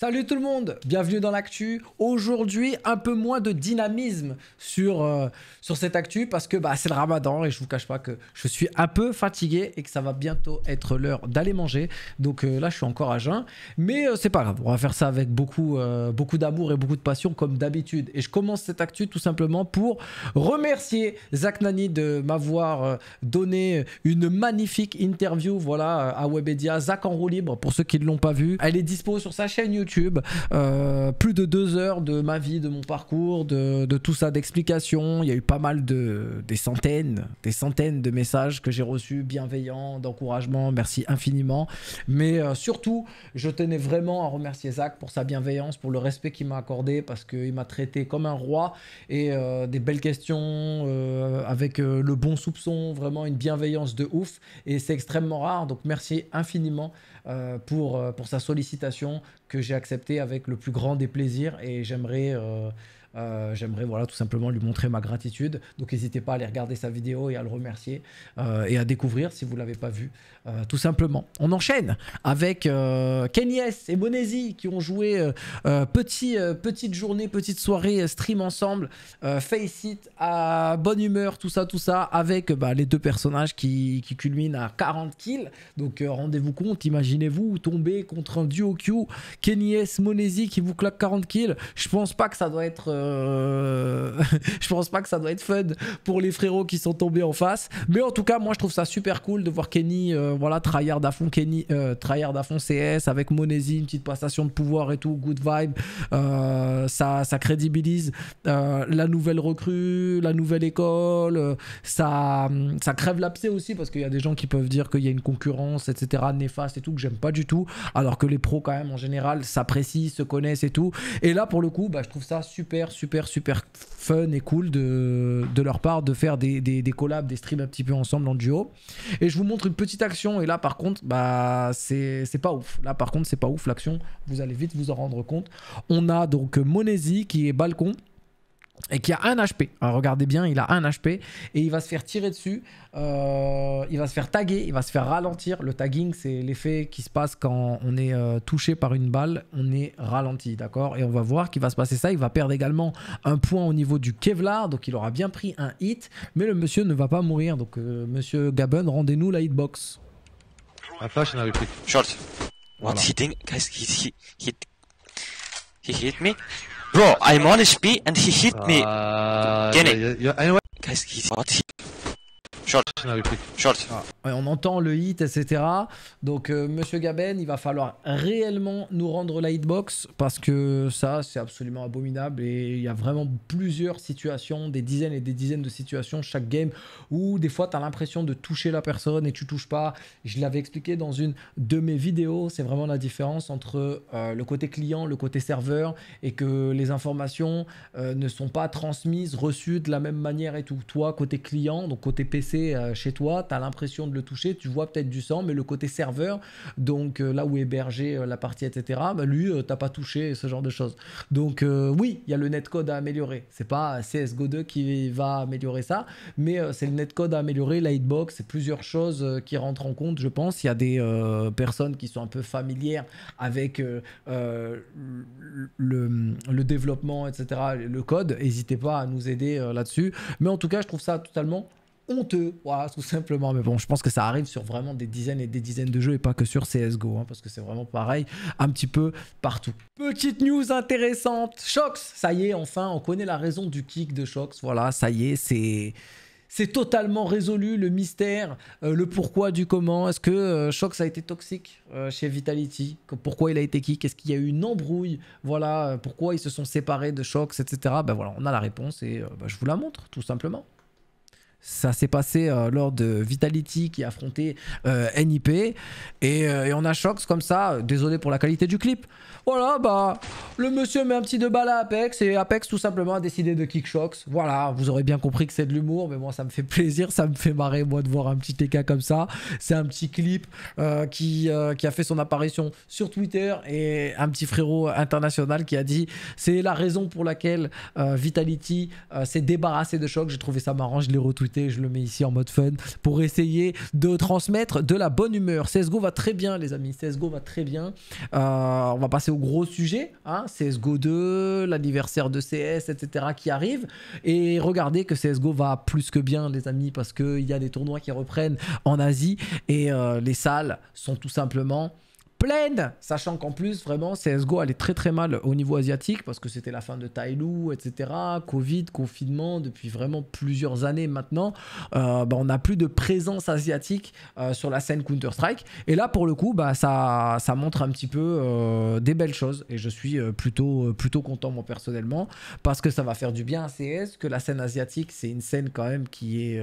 Salut tout le monde, bienvenue dans l'actu. Aujourd'hui, un peu moins de dynamisme sur, euh, sur cette actu parce que bah, c'est le ramadan et je vous cache pas que je suis un peu fatigué et que ça va bientôt être l'heure d'aller manger. Donc euh, là, je suis encore à jeun. Mais euh, c'est pas grave, on va faire ça avec beaucoup, beaucoup d'amour et beaucoup de passion comme d'habitude. Et je commence cette actu tout simplement pour remercier Zach Nani de m'avoir donné une magnifique interview voilà, à Webedia. Zach en roue libre, pour ceux qui ne l'ont pas vu. Elle est dispo sur sa chaîne YouTube YouTube. Euh, plus de deux heures de ma vie, de mon parcours, de, tout ça, d'explications. Il y a eu pas mal de des centaines, des centaines de messages que j'ai reçus, bienveillants, d'encouragement. Merci infiniment. Mais euh, surtout, je tenais vraiment à remercier Zach pour sa bienveillance, pour le respect qu'il m'a accordé, parce qu'il m'a traité comme un roi et euh, des belles questions avec le bon soupçon, vraiment une bienveillance de ouf. Et c'est extrêmement rare. Donc merci infiniment. Euh, pour, euh, pour sa sollicitation que j'ai acceptée avec le plus grand des plaisirs et j'aimerais euh, euh, j'aimerais voilà tout simplement lui montrer ma gratitude. Donc n'hésitez pas à aller regarder sa vidéo et à le remercier euh, et à découvrir si vous l'avez pas vu, euh, tout simplement. On enchaîne avec Kenyes et Monesi qui ont joué petit, petite journée, petite soirée stream ensemble, face it à bonne humeur, tout ça, tout ça, avec bah, les deux personnages qui, qui, culminent à 40 kills. Donc rendez-vous compte, imaginez-vous tomber contre un duo Q, Kenyes, Monesi qui vous claque 40 kills. Je pense pas que ça doit être euh, je pense pas que ça doit être fun pour les frérots qui sont tombés en face. Mais en tout cas, moi je trouve ça super cool de voir Kenny, euh, voilà, tryhard à fond Kenny, euh, tryhard à fond CS avec Monesi, une petite passation de pouvoir et tout, good vibe. Ça, crédibilise la nouvelle recrue, la nouvelle école. ça, ça crève l'abcès aussi parce qu'il y a des gens qui peuvent dire qu'il y a une concurrence, etc., néfaste et tout, que j'aime pas du tout. Alors que les pros, quand même, en général, s'apprécient, se connaissent et tout. Et là, pour le coup, bah, je trouve ça super super, super, fun et cool de, leur part de faire des, collabs, des streams un petit peu ensemble en duo. Et je vous montre une petite action. Et là, par contre, bah, c'est pas ouf. Là, par contre, c'est pas ouf l'action. Vous allez vite vous en rendre compte. On a donc Monesi qui est balcon et qui a un HP. Hein, regardez bien, il a un HP et il va se faire tirer dessus, euh, il va se faire taguer, il va se faire ralentir. Le tagging, c'est l'effet qui se passe quand on est euh, touché par une balle, on est ralenti, d'accord Et on va voir qu'il va se passer ça. Il va perdre également un point au niveau du Kevlar, donc il aura bien pris un hit, mais le monsieur ne va pas mourir. Donc euh, monsieur gabon rendez-nous la hitbox. La flash, Short. guys, he, hit he hit me. Bro, I'm on speed and he hit me. Uh, Kenny. Yeah, yeah, anyway. Guys, he's not hit. Short. Short. Oh. Ah. on entend le hit, etc. Donc, euh, monsieur Gaben, il va falloir réellement nous rendre la hitbox parce que ça, c'est absolument abominable et il y a vraiment plusieurs situations, des dizaines et des dizaines de situations chaque game où des fois, tu as l'impression de toucher la personne et tu touches pas. Je l'avais expliqué dans une de mes vidéos, c'est vraiment la différence entre euh, le côté client, le côté serveur et que les informations euh, ne sont pas transmises, reçues de la même manière et tout. Toi, côté client, donc côté PC chez toi, tu as l'impression de le toucher, tu vois peut-être du sang, mais le côté serveur, donc euh, là où héberger euh, la partie, etc., bah lui, euh, t'as pas touché ce genre de choses. Donc oui, il y a le netcode à améliorer. C'est pas CSGO 2 qui va améliorer ça, mais c'est le netcode à améliorer, la hitbox, c'est plusieurs choses qui rentrent en compte, je pense. Il y a des personnes qui sont un peu familières avec le, le, développement, etc., le code. N'hésitez pas à nous aider là-dessus. Mais en tout cas, je trouve ça totalement honteux, voilà, tout simplement. Mais bon, je pense que ça arrive sur vraiment des dizaines et des dizaines de jeux et pas que sur CSGO, hein, parce que c'est vraiment pareil un petit peu partout. Petite news intéressante, Shox, ça y est, enfin, on connaît la raison du kick de Shox, voilà, ça y est, c'est c'est totalement résolu le mystère, euh, le pourquoi du comment. Est-ce que euh, Shox a été toxique euh, chez Vitality Pourquoi il a été kick Est-ce qu'il y a eu une embrouille Voilà, pourquoi ils se sont séparés de Shox, etc. Ben voilà, on a la réponse et ben, je vous la montre tout simplement. Ça s'est passé euh, lors de Vitality qui affrontait euh, NIP. Euh, et, on a Shox comme ça. Désolé pour la qualité du clip. Voilà, bah, le monsieur met un petit de balles à Apex. Et Apex, tout simplement, a décidé de kick Shox. Voilà, vous aurez bien compris que c'est de l'humour. Mais moi, ça me fait plaisir. Ça me fait marrer, moi, de voir un petit TK comme ça. C'est un petit clip qui, qui a fait son apparition sur Twitter. Et un petit frérot international qui a dit c'est la raison pour laquelle Vitality s'est débarrassé de Shox. J'ai trouvé ça marrant. Je l'ai retweeté je le mets ici en mode fun, pour essayer de transmettre de la bonne humeur. CSGO va très bien, les amis. CSGO va très bien. Euh, on va passer au gros sujet. Hein, CSGO 2, l'anniversaire de CS, etc. qui arrive. Et regardez que CSGO va plus que bien, les amis, parce qu'il y a des tournois qui reprennent en Asie. Et euh, les salles sont tout simplement pleine, sachant qu'en plus, vraiment, CSGO allait très très mal au niveau asiatique parce que c'était la fin de Taïlou etc. Covid, confinement, depuis vraiment plusieurs années maintenant, euh, bah, on n'a plus de présence asiatique euh, sur la scène Counter-Strike. Et là, pour le coup, bah, ça, montre un petit peu euh, des belles choses et je suis plutôt, plutôt content, moi personnellement, parce que ça va faire du bien à CS, que la scène asiatique, c'est une scène quand même qui est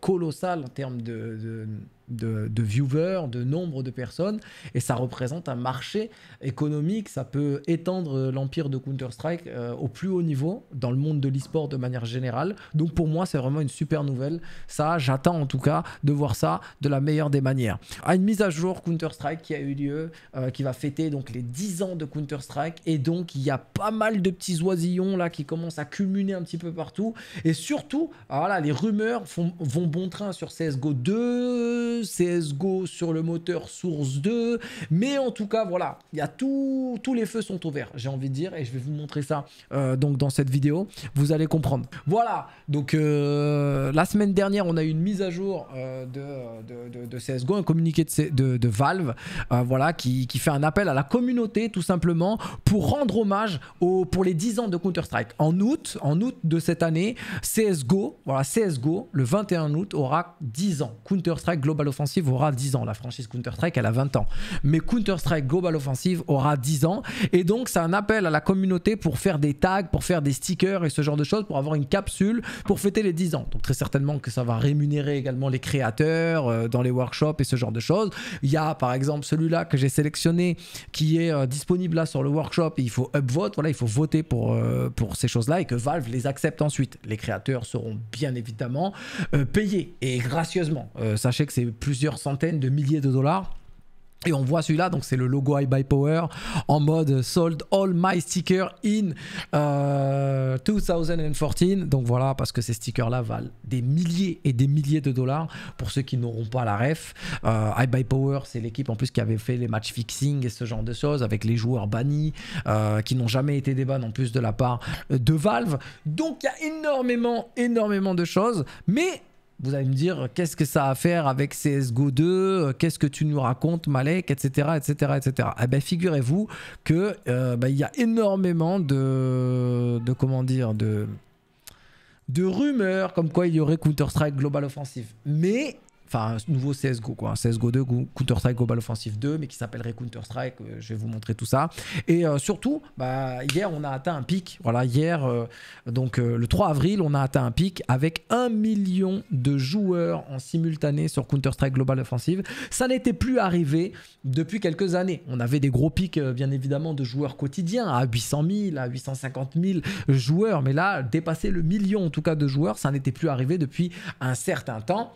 colossale en termes de de, viewers, de nombre de personnes, et ça représente un marché économique, ça peut étendre l'empire de Counter-Strike euh, au plus haut niveau dans le monde de l'esport de manière générale. Donc pour moi, c'est vraiment une super nouvelle. Ça, j'attends en tout cas de voir ça de la meilleure des manières. À une mise à jour Counter-Strike qui a eu lieu, euh, qui va fêter donc les 10 ans de Counter-Strike, et donc il y a pas mal de petits oisillons là qui commencent à cumuler un petit peu partout, et surtout, voilà, les rumeurs font, vont bon train sur CSGO 2. CSGO sur le moteur Source 2. Mais en tout cas, voilà, il y a tous les feux sont ouverts, j'ai envie de dire, et je vais vous montrer ça euh, donc dans cette vidéo. Vous allez comprendre. Voilà, donc euh, la semaine dernière, on a eu une mise à jour euh, de, de, de, CSGO, un communiqué de, Valve, voilà, qui, qui, fait un appel à la communauté tout simplement pour rendre hommage au, pour les 10 ans de Counter-Strike. En août, en août de cette année, CSGO, voilà, CSGO, le 21 août, aura 10 ans. Counter-Strike Global Offensive aura 10 ans. La franchise Counter-Strike, elle a 20 ans. Mais Counter-Strike Global Offensive aura 10 ans. Et donc, c'est un appel à la communauté pour faire des tags, pour faire des stickers et ce genre de choses, pour avoir une capsule pour fêter les 10 ans. Donc, très certainement que ça va rémunérer également les créateurs euh, dans les workshops et ce genre de choses. Il y a par exemple celui-là que j'ai sélectionné qui est euh, disponible là sur le workshop. il faut upvote, voilà, il faut voter pour, euh, pour ces choses-là et que Valve les accepte ensuite. Les créateurs seront bien évidemment payés et gracieusement. sachez que c'est plusieurs centaines de milliers de dollars. Et on voit celui-là, donc c'est le logo iBuyPower Power en mode sold all my stickers in 2014. Euh, donc voilà, parce que ces stickers-là valent des milliers et des milliers de dollars pour ceux qui n'auront pas la ref. Euh, Power, c'est l'équipe en plus qui avait fait les match fixing et ce genre de choses avec les joueurs bannis euh, qui n'ont jamais été des en plus de la part de Valve. Donc il y a énormément, énormément de choses, mais vous allez me dire, qu'est-ce que ça a à faire avec CSGO 2 euh, Qu'est-ce que tu nous racontes, Malek Etc. etc., etc. Eh bien, figurez-vous qu'il euh, bah, il y a énormément de, de comment dire, de, de rumeurs comme quoi il y aurait Counter-Strike Global Offensive. Mais Enfin, nouveau CSGO, quoi. CSGO 2, Counter-Strike Global Offensive 2, mais qui s'appellerait Counter-Strike. Euh, je vais vous montrer tout ça. Et euh, surtout, bah, hier, on a atteint un pic. Voilà, hier, euh, donc le 3 avril, on a atteint un pic avec 1 million de joueurs en simultané sur Counter-Strike Global Offensive. Ça n'était plus arrivé depuis quelques années. On avait des gros pics, bien évidemment, de joueurs quotidiens à 800 000, à 850 000 joueurs. Mais là, dépasser le million, en tout cas, de joueurs, ça n'était plus arrivé depuis un certain temps.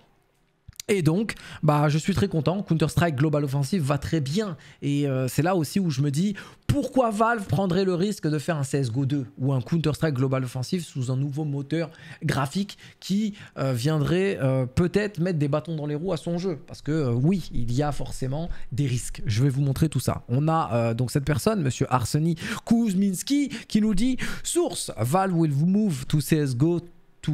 Et donc, bah, je suis très content. Counter-Strike Global Offensive va très bien. Et euh, c'est là aussi où je me dis pourquoi Valve prendrait le risque de faire un CSGO 2 ou un Counter-Strike Global Offensive sous un nouveau moteur graphique qui euh, viendrait euh, peut-être mettre des bâtons dans les roues à son jeu Parce que oui, il y a forcément des risques. Je vais vous montrer tout ça. On a donc cette personne, monsieur Arseny Kuzminski, qui nous dit Source, Valve will move to CSGO to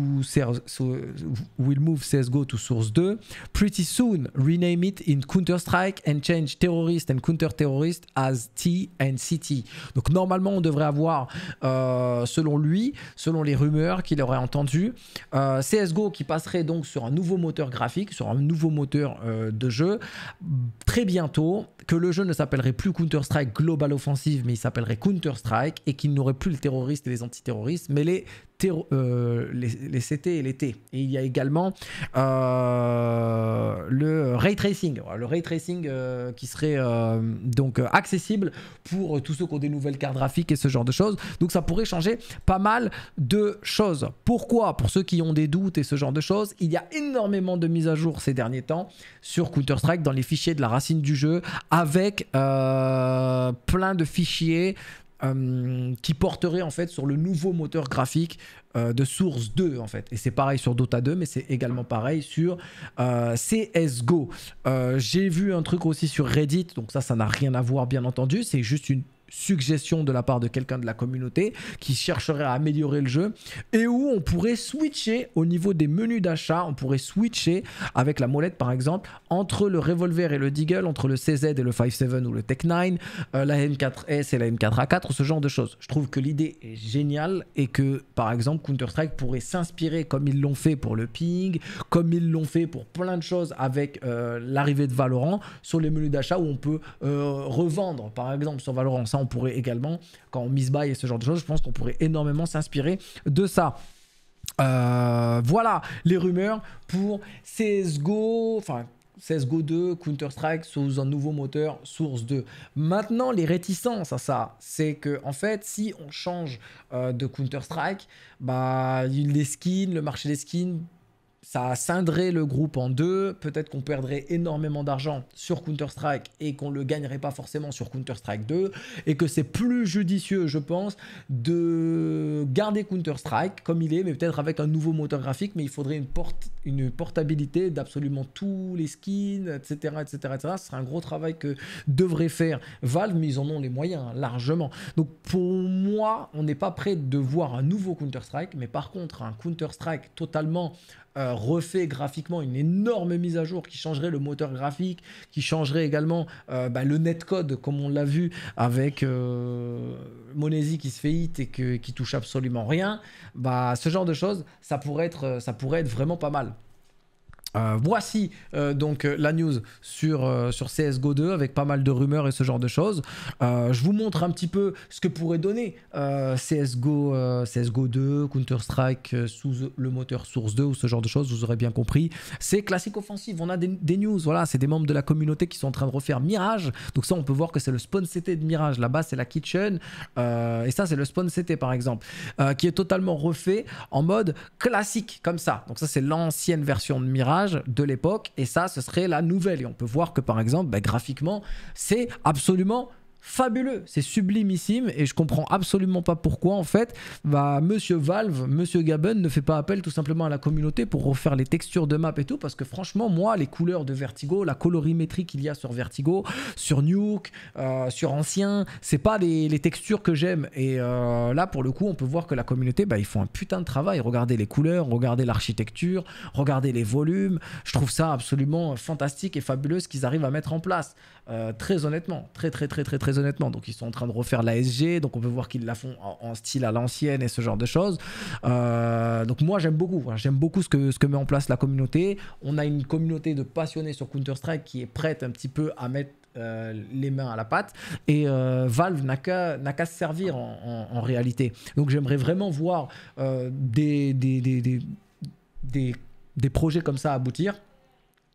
will move CS:GO to Source 2. Pretty soon, rename it in Counter Strike and change terrorist and counter terrorist as T and CT. Donc normalement, on devrait avoir, euh, selon lui, selon les rumeurs qu'il aurait entendues, euh, CS:GO qui passerait donc sur un nouveau moteur graphique, sur un nouveau moteur euh, de jeu très bientôt. Que le jeu ne s'appellerait plus Counter Strike Global Offensive, mais il s'appellerait Counter Strike et qu'il n'aurait plus le terroriste et les antiterroristes, mais les euh, les, CT et les T. Et il y a également euh, le ray tracing, le ray tracing euh, qui serait donc accessible pour tous ceux qui ont des nouvelles cartes graphiques et ce genre de choses. Donc ça pourrait changer pas mal de choses. Pourquoi Pour ceux qui ont des doutes et ce genre de choses, il y a énormément de mises à jour ces derniers temps sur Counter-Strike dans les fichiers de la racine du jeu avec plein de fichiers euh, qui porterait en fait sur le nouveau moteur graphique euh, de Source 2 en fait. Et c'est pareil sur Dota 2, mais c'est également pareil sur euh, CSGO. J'ai vu un truc aussi sur Reddit, donc ça, ça n'a rien à voir bien entendu, c'est juste une suggestion de la part de quelqu'un de la communauté qui chercherait à améliorer le jeu et où on pourrait switcher au niveau des menus d'achat, on pourrait switcher avec la molette par exemple entre le revolver et le deagle, entre le CZ et le 5.7 ou le Tech 9, euh, la M4S et la M4A4, ce genre de choses. Je trouve que l'idée est géniale et que par exemple Counter-Strike pourrait s'inspirer comme ils l'ont fait pour le ping, comme ils l'ont fait pour plein de choses avec euh, l'arrivée de Valorant sur les menus d'achat où on peut euh, revendre par exemple sur Valorant on pourrait également, quand on mise by et ce genre de choses, je pense qu'on pourrait énormément s'inspirer de ça. Euh, voilà les rumeurs pour CSGO, enfin CSGO 2, Counter-Strike sous un nouveau moteur source 2. Maintenant, les réticences à ça, c'est que en fait, si on change euh, de Counter-Strike, bah, les skins, le marché des skins ça scindrait le groupe en deux. Peut-être qu'on perdrait énormément d'argent sur Counter-Strike et qu'on ne le gagnerait pas forcément sur Counter-Strike 2. Et que c'est plus judicieux, je pense, de garder Counter-Strike comme il est, mais peut-être avec un nouveau moteur graphique. Mais il faudrait une, porte, une portabilité d'absolument tous les skins, etc., etc., etc. Ce serait un gros travail que devrait faire Valve, mais ils en ont les moyens largement. Donc pour moi, on n'est pas prêt de voir un nouveau Counter-Strike, mais par contre, un Counter-Strike totalement euh, refait graphiquement une énorme mise à jour qui changerait le moteur graphique, qui changerait également euh, bah, le netcode, comme on l'a vu avec euh, Monésie qui se fait hit et qui touche absolument rien, bah, ce genre de choses, ça pourrait, être, euh, ça pourrait être vraiment pas mal. Euh, voici euh, donc euh, la news sur, sur CSGO 2 avec pas mal de rumeurs et ce genre de choses. je vous montre un petit peu ce que pourrait donner CSGO, CSGO 2, Counter-Strike sous le moteur Source 2 ou ce genre de choses, vous aurez bien compris. C'est classique offensive, on a des, news, voilà, c'est des membres de la communauté qui sont en train de refaire Mirage. Donc ça, on peut voir que c'est le spawn CT de Mirage. Là-bas, c'est la kitchen. et ça, c'est le spawn CT par exemple, qui est totalement refait en mode classique comme ça. Donc ça, c'est l'ancienne version de Mirage de l'époque, et ça, ce serait la nouvelle. Et on peut voir que, par exemple, bah, graphiquement, c'est absolument fabuleux, c'est sublimissime et je comprends absolument pas pourquoi en fait, bah, monsieur Valve, monsieur Gaben ne fait pas appel tout simplement à la communauté pour refaire les textures de map et tout parce que franchement moi les couleurs de Vertigo, la colorimétrie qu'il y a sur Vertigo, sur Nuke, euh, sur Ancien, c'est pas les, textures que j'aime et euh, là pour le coup on peut voir que la communauté bah, ils font un putain de travail, regardez les couleurs, regardez l'architecture, regardez les volumes, je trouve ça absolument fantastique et fabuleux ce qu'ils arrivent à mettre en place, euh, très honnêtement, très très très très très honnêtement. Donc ils sont en train de refaire la SG, donc on peut voir qu'ils la font en, style à l'ancienne et ce genre de choses. Euh, donc moi j'aime beaucoup, j'aime beaucoup ce que, ce que met en place la communauté. On a une communauté de passionnés sur Counter-Strike qui est prête un petit peu à mettre euh, les mains à la pâte et euh, Valve n'a qu'à se servir en, réalité. Donc j'aimerais vraiment voir des, des, des, projets comme ça aboutir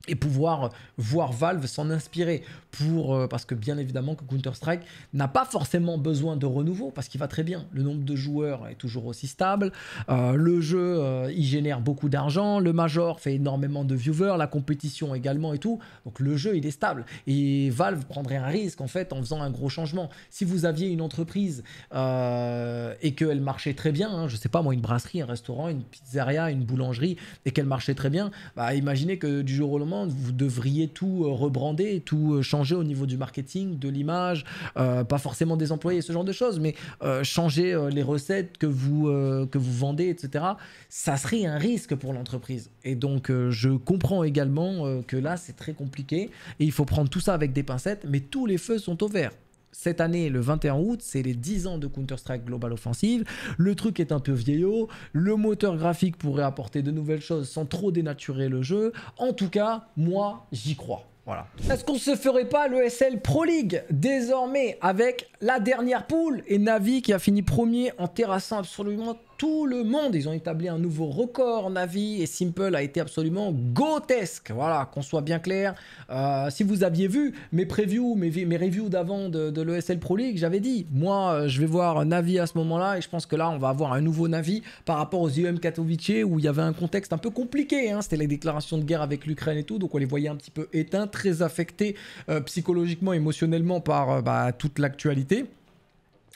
et pouvoir voir Valve s'en inspirer pour euh, parce que bien évidemment que Counter Strike n'a pas forcément besoin de renouveau parce qu'il va très bien le nombre de joueurs est toujours aussi stable euh, le jeu euh, il génère beaucoup d'argent le major fait énormément de viewers la compétition également et tout donc le jeu il est stable et Valve prendrait un risque en fait en faisant un gros changement si vous aviez une entreprise et qu'elle marchait très bien hein, je sais pas moi une brasserie un restaurant une pizzeria une boulangerie et qu'elle marchait très bien bah imaginez que du jour au lendemain vous devriez tout euh, rebrander, tout euh, changer au niveau du marketing, de l'image, euh, pas forcément des employés, ce genre de choses, mais changer les recettes que vous, que vous vendez, etc. Ça serait un risque pour l'entreprise. Et donc, je comprends également que là, c'est très compliqué et il faut prendre tout ça avec des pincettes, mais tous les feux sont au vert cette année, le 21 août, c'est les 10 ans de Counter-Strike Global Offensive. Le truc est un peu vieillot. Le moteur graphique pourrait apporter de nouvelles choses sans trop dénaturer le jeu. En tout cas, moi, j'y crois. Voilà. Est-ce qu'on se ferait pas l'ESL Pro League désormais avec la dernière poule et Navi qui a fini premier en terrassant absolument tout le monde. Ils ont établi un nouveau record Navi et Simple a été absolument grotesque. Voilà, qu'on soit bien clair. Euh, si vous aviez vu mes previews, mes, mes reviews d'avant de, l'ESL Pro League, j'avais dit, moi, euh, je vais voir Navi à ce moment-là et je pense que là, on va avoir un nouveau Navi par rapport aux IEM Katowice où il y avait un contexte un peu compliqué. Hein. C'était les déclarations de guerre avec l'Ukraine et tout, donc on les voyait un petit peu éteints, très affectés euh, psychologiquement, émotionnellement par bah, toute l'actualité.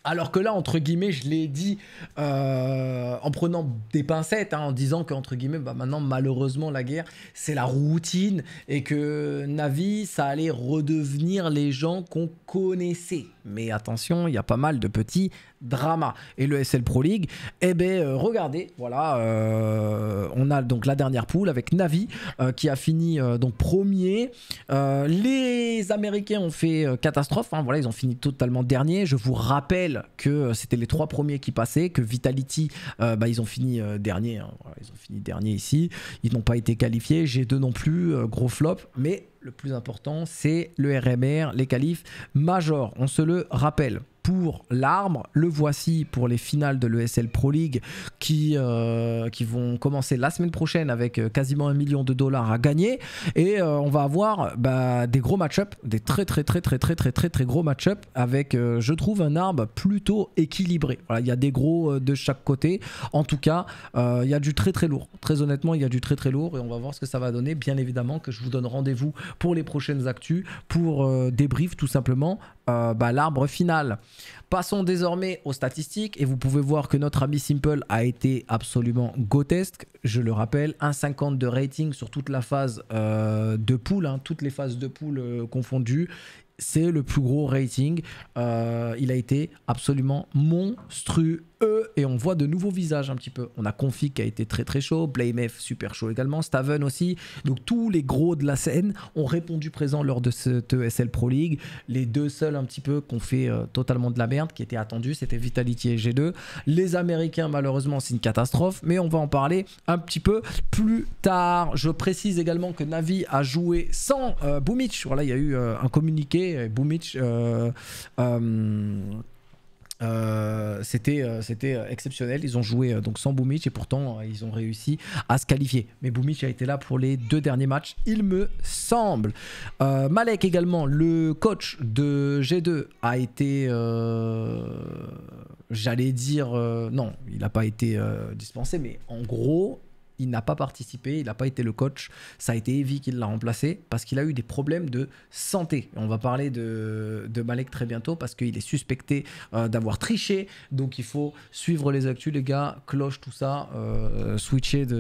Alors que là, entre guillemets, je l'ai dit euh, en prenant des pincettes, hein, en disant que entre guillemets, bah maintenant malheureusement la guerre, c'est la routine et que Navi, ça allait redevenir les gens qu'on connaissait mais attention, il y a pas mal de petits dramas. Et le SL Pro League, eh ben euh, regardez, voilà, euh, on a donc la dernière poule avec Navi euh, qui a fini donc premier. les Américains ont fait catastrophe, hein, voilà, ils ont fini totalement dernier. Je vous rappelle que c'était les trois premiers qui passaient, que Vitality, bah, ils ont fini dernier, hein, ils ont fini dernier ici. Ils n'ont pas été qualifiés, G2 non plus, gros flop, mais le plus important, c'est le RMR, les qualifs major. On se le rappelle pour l'arbre. Le voici pour les finales de l'ESL Pro League euh, qui, vont commencer la semaine prochaine avec euh, quasiment un million de dollars à gagner. Et euh, on va avoir bah, des gros match-up, des très très très très très très très très gros match-up avec, je trouve, un arbre plutôt équilibré. il y a des gros de chaque côté. En tout cas, il y a du très très lourd. Très honnêtement, il y a du très très lourd et on va voir ce que ça va donner. Bien évidemment que je vous donne rendez-vous pour les prochaines actus, pour débrief tout simplement bah, l'arbre final. Passons désormais aux statistiques et vous pouvez voir que notre ami Simple a été absolument grotesque. Je le rappelle, 1,50 de rating sur toute la phase euh, de poule, hein, toutes les phases de poule euh, confondues. C'est le plus gros rating. Euh, il a été absolument monstrueux eux et on voit de nouveaux visages un petit peu. On a Config qui a été très très chaud, BlameF super chaud également, Staven aussi. Donc tous les gros de la scène ont répondu présent lors de cette ESL Pro League. Les deux seuls un petit peu qu'on fait euh, totalement de la merde, qui étaient attendus, c'était Vitality et G2. Les Américains malheureusement c'est une catastrophe, mais on va en parler un petit peu plus tard. Je précise également que Navi a joué sans euh, Boomich. Voilà, il y a eu euh, un communiqué, Boomich. Euh, c'était euh, c'était euh, exceptionnel. Ils ont joué donc sans Boumic et pourtant ils ont réussi à se qualifier. Mais Boumic a été là pour les deux derniers matchs, il me semble. Malek également, le coach de G2 a été, j'allais dire, non, il n'a pas été dispensé, mais en gros, il n'a pas participé, il n'a pas été le coach. Ça a été Evie qui l'a remplacé parce qu'il a eu des problèmes de santé. On va parler de, Malek très bientôt parce qu'il est suspecté euh, d'avoir triché. Donc il faut suivre les actus, les gars. Cloche, tout ça. Euh, switcher d'actu.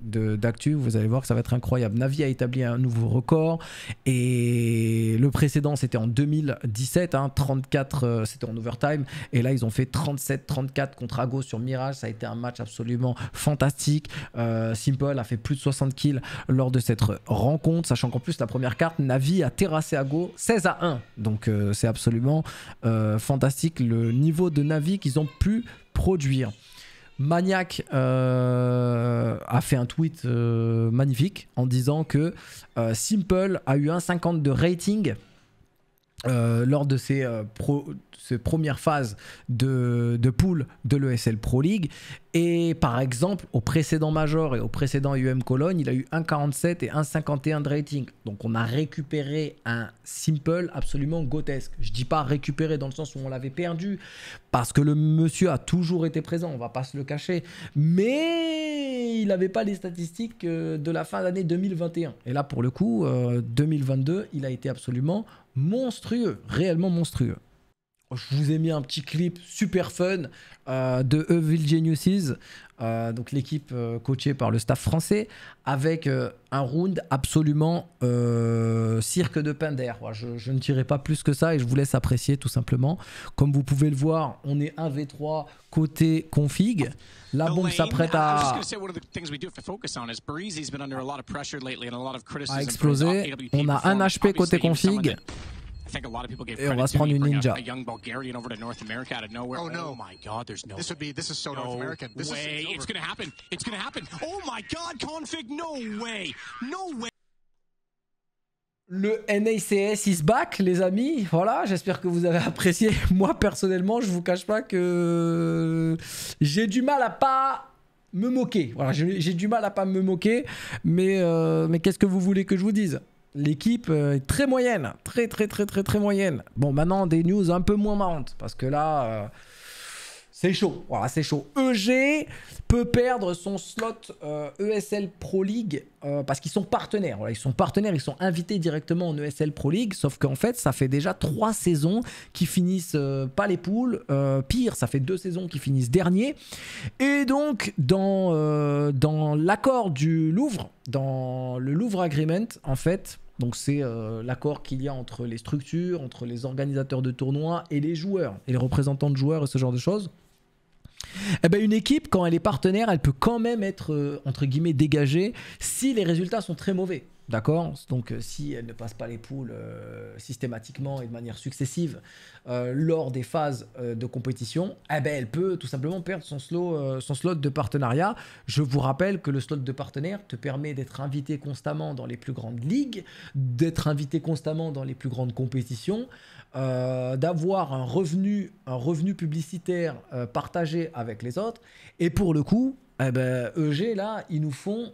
De, d'actu. Vous allez voir que ça va être incroyable. Navi a établi un nouveau record. Et le précédent, c'était en 2017. 34, hein, euh, c'était en overtime. Et là, ils ont fait 37-34 contre Ago sur Mirage. Ça a été un match absolument fantastique. Euh, Simple a fait plus de 60 kills lors de cette rencontre, sachant qu'en plus la première carte, Navi a terrassé à go 16 à 1. Donc euh, c'est absolument euh, fantastique le niveau de Navi qu'ils ont pu produire. Maniac a fait un tweet magnifique en disant que Simple a eu un 50 de rating euh, lors de euh, ces, premières phases de, de poule de l'ESL Pro League. Et par exemple, au précédent Major et au précédent UM Cologne, il a eu 1,47 et 1,51 de rating. Donc on a récupéré un simple absolument grotesque. Je dis pas récupéré dans le sens où on l'avait perdu, parce que le monsieur a toujours été présent, on va pas se le cacher. Mais il n'avait pas les statistiques euh, de la fin d'année 2021. Et là, pour le coup, 2022, euh, il a été absolument monstrueux, réellement monstrueux je vous ai mis un petit clip super fun euh, de Evil Geniuses, euh, donc l'équipe euh, coachée par le staff français, avec un round absolument cirque de pain d'air je, ne tirerai pas plus que ça et je vous laisse apprécier tout simplement. Comme vous pouvez le voir, on est 1v3 côté config. La bombe s'apprête à... à exploser. On a un HP côté config. I think a lot of people gave credit to me bring a, a, young Bulgarian over to North America out of nowhere. Oh no! Oh my God! There's no. This would be. This is so no North American. This way. Is, it's, it's to happen. It's to happen. Oh my God! Config. No way. No way. Le NACS is back, les amis. Voilà, j'espère que vous avez apprécié. Moi, personnellement, je vous cache pas que j'ai du mal à pas me moquer. Voilà, j'ai du mal à pas me moquer. Mais, euh, mais qu'est-ce que vous voulez que je vous dise L'équipe euh, est très moyenne, très très très très très moyenne. Bon, maintenant des news un peu moins marrantes parce que là, euh, c'est chaud. Voilà, c'est chaud. EG peut perdre son slot ESL euh, e Pro League parce qu'ils sont partenaires. Voilà, ils sont partenaires, ils sont invités directement en ESL Pro League. Sauf qu'en fait, ça fait déjà trois saisons qui finissent pas les poules. pire, ça fait deux saisons qui finissent dernier. Et donc, dans, dans l'accord du Louvre, dans le Louvre Agreement, en fait donc c'est euh, l'accord qu'il y a entre les structures, entre les organisateurs de tournois et les joueurs, et les représentants de joueurs et ce genre de choses. Eh ben une équipe, quand elle est partenaire, elle peut quand même être, euh, entre guillemets, dégagée si les résultats sont très mauvais. D'accord Donc, euh, si elle ne passe pas les poules euh, systématiquement et de manière successive euh, lors des phases de compétition, eh ben, elle peut tout simplement perdre son slot, son slot de partenariat. Je vous rappelle que le slot de partenaire te permet d'être invité constamment dans les plus grandes ligues, d'être invité constamment dans les plus grandes compétitions, d'avoir un revenu, un revenu publicitaire partagé avec les autres. Et pour le coup, eh ben, EG, là, ils nous font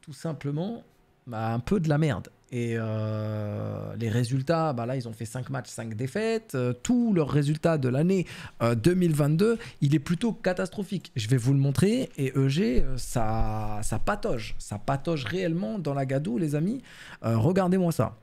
tout simplement bah, un peu de la merde. Et euh, les résultats, bah là, ils ont fait 5 matchs, 5 défaites. Euh, tous leurs résultats de l'année 2022, euh, il est plutôt catastrophique. Je vais vous le montrer. Et EG, ça, ça patauge. Ça patauge réellement dans la gadoue, les amis. Regardez-moi ça.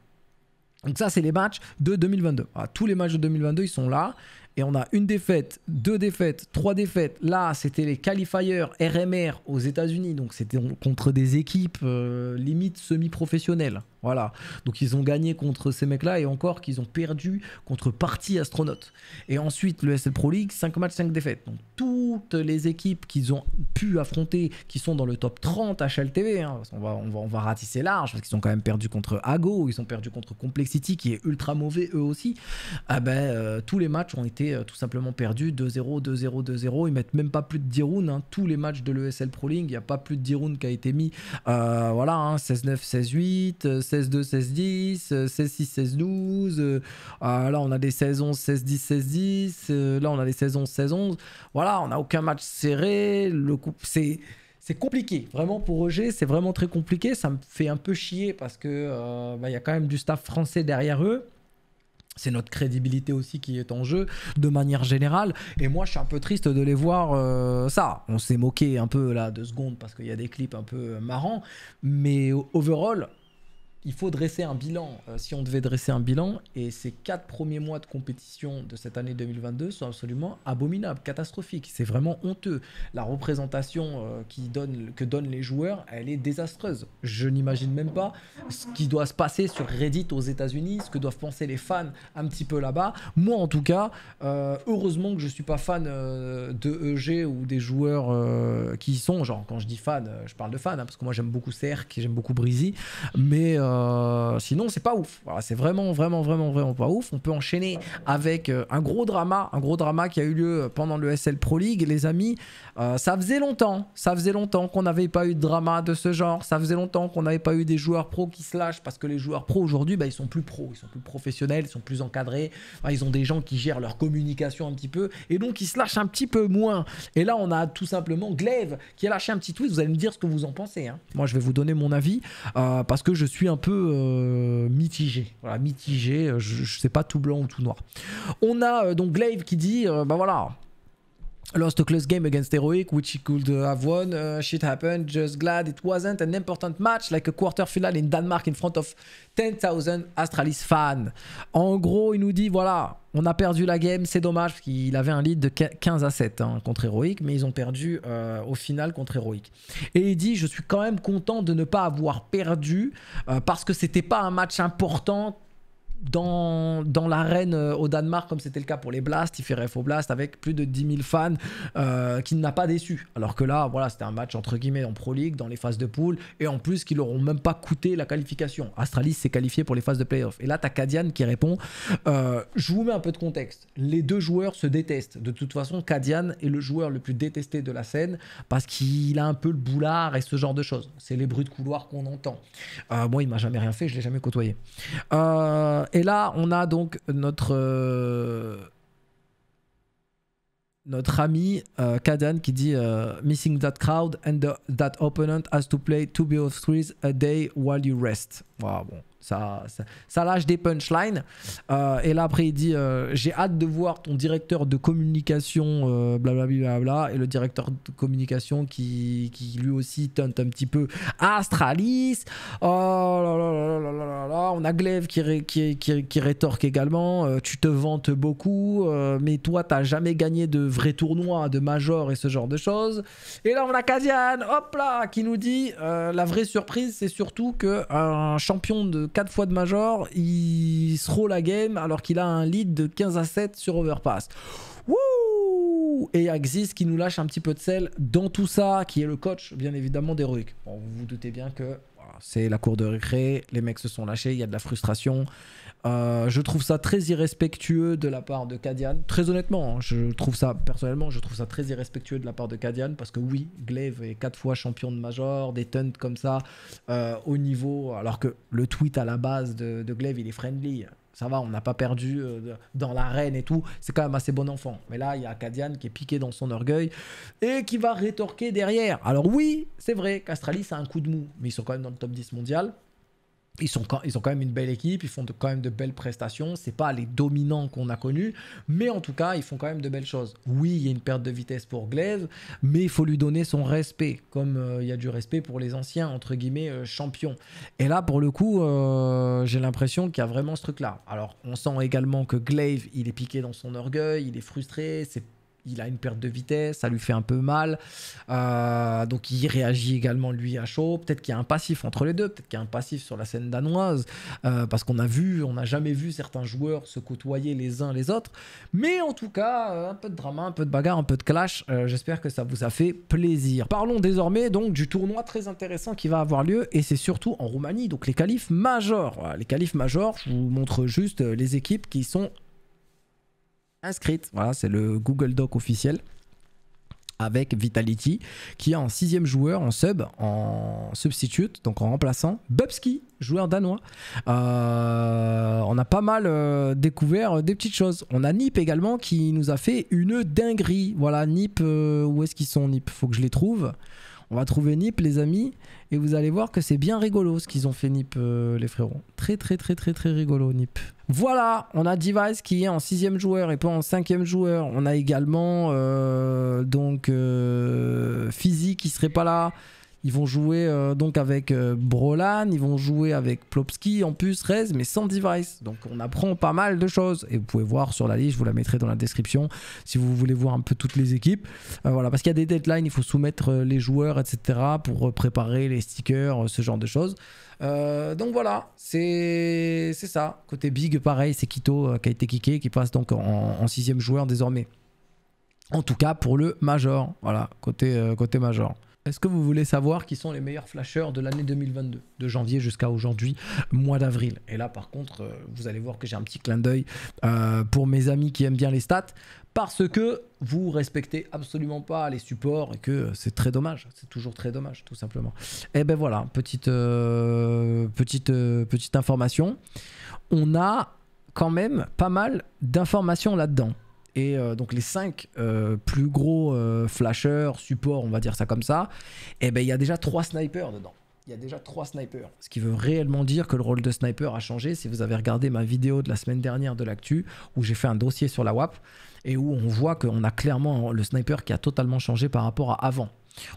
Donc ça, c'est les matchs de 2022. Ah, tous les matchs de 2022, ils sont là. Et on a une défaite, deux défaites, trois défaites. Là, c'était les qualifiers RMR aux États-Unis. Donc, c'était contre des équipes limites euh, limite semi-professionnelles. Voilà. Donc, ils ont gagné contre ces mecs-là et encore qu'ils ont perdu contre Parti Astronautes. Et ensuite, le SL Pro League, 5 matchs, 5 défaites. Donc, toutes les équipes qu'ils ont pu affronter, qui sont dans le top 30 HLTV, on, va, on, va, on va ratisser large parce qu'ils ont quand même perdu contre Ago, ils ont perdu contre Complexity qui est ultra mauvais eux aussi. Ah ben, euh, tous les matchs ont été euh, tout simplement perdu 2-0, 2-0, 2-0. Ils mettent même pas plus de 10 rounds. Hein. Tous les matchs de l'ESL Pro League, il n'y a pas plus de 10 rounds qui a été mis. Euh, voilà, 16-9, 16-8, 16-2, 16-10, 16-6, 16-12. là, on a des 16-11, 16-10, 16-10. là, on a des 16-11, 16-11. Voilà, on n'a aucun match serré. Le coup, c'est c'est compliqué. Vraiment pour Roger, c'est vraiment très compliqué. Ça me fait un peu chier parce que euh, bah, il y a quand même du staff français derrière eux c'est notre crédibilité aussi qui est en jeu de manière générale. Et moi, je suis un peu triste de les voir euh, ça. On s'est moqué un peu là deux secondes parce qu'il y a des clips un peu marrants. Mais overall, il faut dresser un bilan. Euh, si on devait dresser un bilan, et ces quatre premiers mois de compétition de cette année 2022 sont absolument abominables, catastrophiques. C'est vraiment honteux. La représentation euh, qui donne, que donnent les joueurs, elle est désastreuse. Je n'imagine même pas ce qui doit se passer sur Reddit aux États-Unis, ce que doivent penser les fans un petit peu là-bas. Moi, en tout cas, euh, heureusement que je ne suis pas fan de EG ou des joueurs qui y sont. Genre, quand je dis fan, je parle de fan, hein, parce que moi j'aime beaucoup Serk, j'aime beaucoup Breezy, mais euh, sinon, c'est pas ouf. c'est vraiment, vraiment, vraiment, vraiment pas ouf. On peut enchaîner avec euh, un gros drama, un gros drama qui a eu lieu euh, pendant le SL Pro League, les amis. ça faisait longtemps, ça faisait longtemps qu'on n'avait pas eu de drama de ce genre. Ça faisait longtemps qu'on n'avait pas eu des joueurs pro qui se lâchent parce que les joueurs pro aujourd'hui, bah, ils sont plus pros, ils sont plus professionnels, ils sont plus encadrés. ils ont des gens qui gèrent leur communication un petit peu et donc ils se lâchent un petit peu moins. Et là, on a tout simplement Glaive qui a lâché un petit tweet. Vous allez me dire ce que vous en pensez. Hein. Moi, je vais vous donner mon avis parce que je suis un peu peu euh, mitigé. Voilà, mitigé, euh, je, sais pas tout blanc ou tout noir. On a euh, donc Glaive qui dit, bah voilà, Lost a close game against Heroic, which he could uh, have won. Uh, shit happened. Just glad it wasn't an important match like a quarter final in Denmark in front of 10,000 Astralis fans. En gros, il nous dit voilà, on a perdu la game, c'est dommage, parce qu'il avait un lead de 15 à 7 hein, contre Héroïque, mais ils ont perdu euh, au final contre Héroïque. Et il dit, je suis quand même content de ne pas avoir perdu, euh, parce que c'était pas un match important dans, dans l'arène euh, au Danemark, comme c'était le cas pour les Blast, il fait ref au Blast avec plus de 10 000 fans euh, qui n'a pas déçu. Alors que là, voilà, c'était un match entre guillemets en Pro League, dans les phases de poule, et en plus qui n'auront même pas coûté la qualification. Astralis s'est qualifié pour les phases de playoff. Et là, t'as Kadian qui répond euh, Je vous mets un peu de contexte. Les deux joueurs se détestent. De toute façon, Kadian est le joueur le plus détesté de la scène parce qu'il a un peu le boulard et ce genre de choses. C'est les bruits de couloir qu'on entend. moi, il m'a jamais rien fait, je l'ai jamais côtoyé. Euh et là, on a donc notre, euh, notre ami euh, Kadan qui dit euh, Missing that crowd and that opponent has to play two BO3s a day while you rest. Wow, bon. Ça, ça, lâche des punchlines. Euh, et là, après, il dit euh, J'ai hâte de voir ton directeur de communication, euh, blablabla. Euh, bla, et le directeur de communication qui, qui lui aussi tente un petit peu Astralis. Oh là là là là là On a Glaive qui, qui, qui, rétorque également Tu te vantes beaucoup, mais toi, t'as jamais gagné de vrai tournoi, de major et ce genre de choses. Et là, on a Kazian, hop là, qui nous dit La vraie surprise, c'est surtout qu'un champion de 4 fois de major, il roule la game alors qu'il a un lead de 15 à 7 sur Overpass. Wouh Et Axis qui nous lâche un petit peu de sel dans tout ça, qui est le coach bien évidemment d'Heroic. vous vous doutez bien que c'est la cour de récré, les mecs se sont lâchés, il y a de la frustration, euh, je trouve ça très irrespectueux de la part de Kadian. Très honnêtement, hein, je trouve ça, personnellement, je trouve ça très irrespectueux de la part de Kadian parce que oui, Glaive est quatre fois champion de Major, des tons comme ça, euh, au niveau. Alors que le tweet à la base de, Glaive, il est friendly. Ça va, on n'a pas perdu euh, dans l'arène et tout. C'est quand même assez bon enfant. Mais là, il y a Kadian qui est piqué dans son orgueil et qui va rétorquer derrière. Alors oui, c'est vrai, qu'Astralis a un coup de mou, mais ils sont quand même dans le top 10 mondial ils sont, quand, ils ont quand même une belle équipe, ils font quand même de belles prestations. C'est pas les dominants qu'on a connus, mais en tout cas, ils font quand même de belles choses. Oui, il y a une perte de vitesse pour glaive mais il faut lui donner son respect, comme euh, il y a du respect pour les anciens, entre guillemets, euh, champions. Et là, pour le coup, euh, j'ai l'impression qu'il y a vraiment ce truc-là. Alors, on sent également que Glaive, il est piqué dans son orgueil, il est frustré, c'est il a une perte de vitesse, ça lui fait un peu mal. Euh, donc il réagit également lui à chaud. Peut-être qu'il y a un passif entre les deux, peut-être qu'il y a un passif sur la scène danoise, euh, parce qu'on a vu, on n'a jamais vu certains joueurs se côtoyer les uns les autres. Mais en tout cas, euh, un peu de drama, un peu de bagarre, un peu de clash. J'espère que ça vous a fait plaisir. Parlons désormais donc du tournoi très intéressant qui va avoir lieu, et c'est surtout en Roumanie, donc les qualifs majors. Les qualifs majors, je vous montre juste les équipes qui sont inscrite. Voilà, c'est le Google Doc officiel avec Vitality, qui est en sixième joueur en sub, en substitute, donc en remplaçant Bubski, joueur danois. Euh, on a pas mal euh, découvert euh, des petites choses. On a Nip également qui nous a fait une dinguerie. Voilà, Nip, où est-ce qu'ils sont Nip Faut que je les trouve. On va trouver Nip, les amis, et vous allez voir que c'est bien rigolo ce qu'ils ont fait Nip, euh, les frérots. Très, très, très, très, très rigolo, Nip. Voilà, on a Device qui est en sixième joueur et pas en cinquième joueur. On a également euh, donc Physique euh, qui serait pas là. Ils vont jouer euh, donc avec euh, Brolan, ils vont jouer avec Plopski, en plus Rez, mais sans device. Donc on apprend pas mal de choses. Et vous pouvez voir sur la liste, je vous la mettrai dans la description si vous voulez voir un peu toutes les équipes. Euh, voilà, parce qu'il y a des deadlines, il faut soumettre les joueurs, etc. pour préparer les stickers, ce genre de choses. donc voilà, c'est ça. Côté big, pareil, c'est Kito, qui a été kické, qui passe donc en, sixième joueur désormais. En tout cas pour le Major. Voilà, côté, côté Major. Est-ce que vous voulez savoir qui sont les meilleurs flashers de l'année 2022, de janvier jusqu'à aujourd'hui, mois d'avril Et là, par contre, euh, vous allez voir que j'ai un petit clin d'œil euh, pour mes amis qui aiment bien les stats, parce que vous respectez absolument pas les supports et que euh, c'est très dommage. C'est toujours très dommage, tout simplement. Et eh ben voilà, petite, petite, petite information. On a quand même pas mal d'informations là-dedans et euh, donc les 5 euh, plus gros euh, flashers, support, supports, on va dire ça comme ça, et eh ben il y a déjà 3 snipers dedans. Il y a déjà 3 snipers. Ce qui veut réellement dire que le rôle de sniper a changé. Si vous avez regardé ma vidéo de la semaine dernière de l'actu, où j'ai fait un dossier sur la WAP, et où on voit qu'on a clairement le sniper qui a totalement changé par rapport à avant.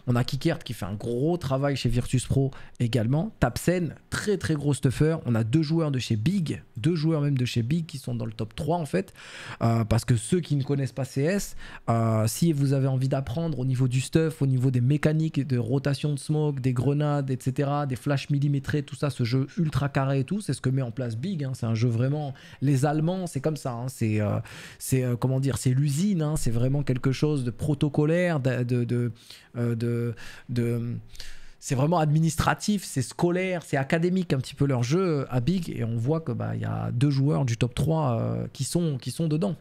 On a Kikert qui fait un gros travail chez Virtus Pro également. Tapsen, très très gros stuffer. On a deux joueurs de chez Big, deux joueurs même de chez Big qui sont dans le top 3 en fait. Euh, parce que ceux qui ne connaissent pas CS, euh, si vous avez envie d'apprendre au niveau du stuff, au niveau des mécaniques de rotation de smoke, des grenades, etc., des flashs millimétrés, tout ça, ce jeu ultra carré et tout, c'est ce que met en place Big. Hein. C'est un jeu vraiment. Les Allemands, c'est comme ça. Hein. C'est, euh, c'est comment dire, c'est l'usine. Hein. C'est vraiment quelque chose de protocolaire, de euh, de, de c'est vraiment administratif, c'est scolaire, c'est académique un petit peu leur jeu euh, à Big et on voit que bah, il y a deux joueurs du top 3 euh, qui sont qui sont dedans.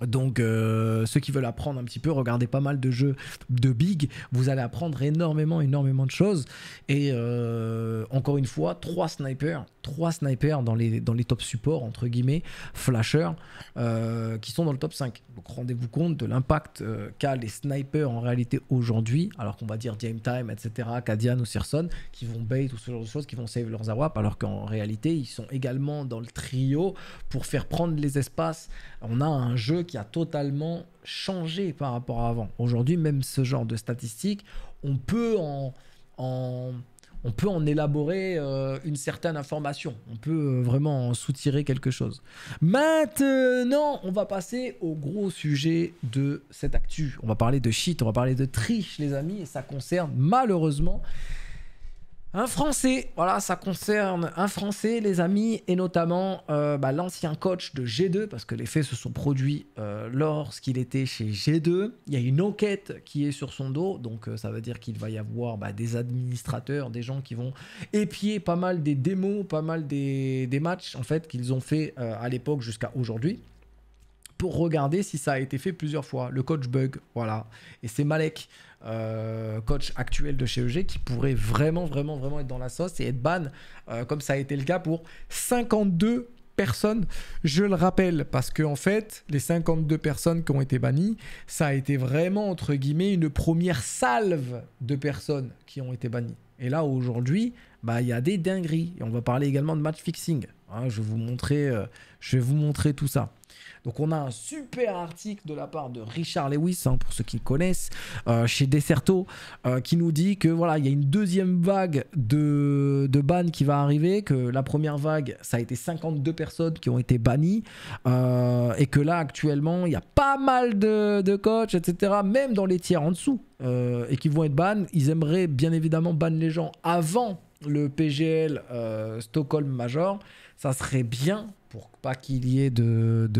Donc, euh, ceux qui veulent apprendre un petit peu, regardez pas mal de jeux de Big. Vous allez apprendre énormément, énormément de choses. Et euh, encore une fois, trois snipers, trois snipers dans les, dans les top supports, entre guillemets, flashers, euh, qui sont dans le top 5. Donc, rendez-vous compte de l'impact qu'a les snipers en réalité aujourd'hui. Alors qu'on va dire Game Time, etc., Kadian ou Sirson qui vont bait ou ce genre de choses, qui vont save leurs AWAP, alors qu'en réalité, ils sont également dans le trio pour faire prendre les espaces. On a un jeu qui a totalement changé par rapport à avant. Aujourd'hui, même ce genre de statistiques, on peut en, on peut en élaborer euh, une certaine information. On peut euh, vraiment en soutirer quelque chose. Maintenant, on va passer au gros sujet de cette actu. On va parler de shit, on va parler de triche, les amis, et ça concerne malheureusement un Français, voilà, ça concerne un Français, les amis, et notamment euh, bah, l'ancien coach de G2, parce que les faits se sont produits euh, lorsqu'il était chez G2. Il y a une enquête qui est sur son dos, donc euh, ça veut dire qu'il va y avoir bah, des administrateurs, des gens qui vont épier pas mal des démos, pas mal des, des matchs en fait qu'ils ont fait à l'époque jusqu'à aujourd'hui pour regarder si ça a été fait plusieurs fois. Le coach bug, voilà. Et c'est Malek, euh, coach actuel de chez EG qui pourrait vraiment, vraiment, vraiment être dans la sauce et être ban, euh, comme ça a été le cas pour 52 personnes. Je le rappelle, parce que en fait, les 52 personnes qui ont été bannies, ça a été vraiment, entre guillemets, une première salve de personnes qui ont été bannies. Et là, aujourd'hui, bah, il y a des dingueries. Et on va parler également de match fixing. Hein, je, vais vous montrer, euh, je vais vous montrer tout ça. Donc on a un super article de la part de Richard Lewis, hein, pour ceux qui le connaissent, euh, chez Deserto, euh, qui nous dit que voilà, il y a une deuxième vague de, de qui va arriver, que la première vague, ça a été 52 personnes qui ont été bannies, et que là actuellement, il y a pas mal de, de coachs, etc., même dans les tiers en dessous, et qui vont être bannes. Ils aimeraient bien évidemment ban les gens avant le PGL Stockholm Major ça serait bien pour pas qu'il y ait de,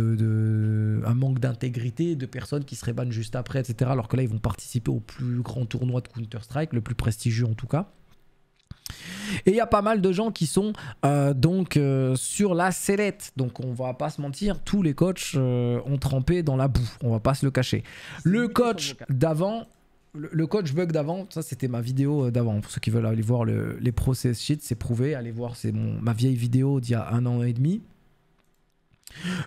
un manque d'intégrité, de personnes qui seraient bannes juste après, etc. Alors que là, ils vont participer au plus grand tournoi de Counter-Strike, le plus prestigieux en tout cas. Et il y a pas mal de gens qui sont euh, donc euh, sur la sellette. Donc on va pas se mentir, tous les coachs euh, ont trempé dans la boue. On va pas se le cacher. Le coach d'avant, le coach bug d'avant, ça c'était ma vidéo euh, d'avant. Pour ceux qui veulent aller voir les process sheets, c'est prouvé. Allez voir, c'est ma vieille vidéo d'il y a un an et demi.